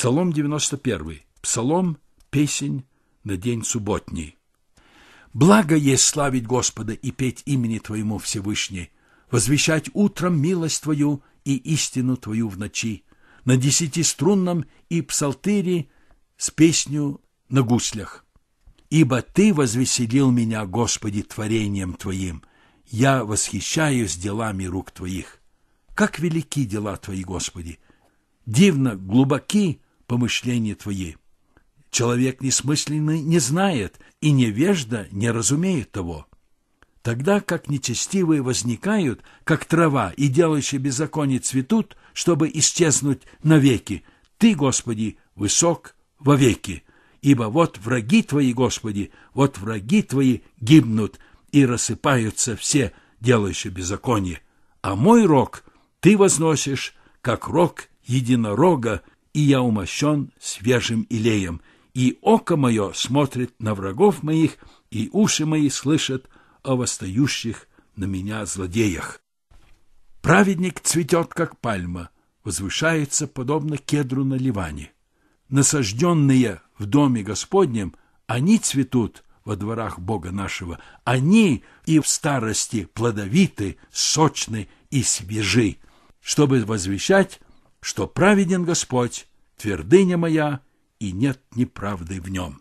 Псалом 91. Псалом «Песень на день субботний». Благо есть славить Господа и петь имени Твоему Всевышний, возвещать утром милость Твою и истину Твою в ночи, на десятиструнном и псалтыре с песню на гуслях. Ибо Ты возвеселил меня, Господи, творением Твоим, я восхищаюсь делами рук Твоих. Как велики дела Твои, Господи! Дивно глубоки помышления твои. Человек несмысленный не знает, и невежда не разумеет того. Тогда как нечестивые возникают, как трава, и делающие беззаконие цветут, чтобы исчезнуть навеки, Ты, Господи, высок вовеки. Ибо вот враги Твои, Господи, вот враги Твои гибнут, и рассыпаются все, делающие беззаконие. А мой рог Ты возносишь, как рог единорога, и я умощен свежим илеем, и око мое смотрит на врагов моих, и уши мои слышат о восстающих на меня злодеях. Праведник цветет, как пальма, возвышается, подобно кедру на Ливане. Насажденные в доме Господнем, они цветут во дворах Бога нашего, они и в старости плодовиты, сочны и свежи, чтобы возвещать что праведен Господь, твердыня моя, и нет неправды в нем».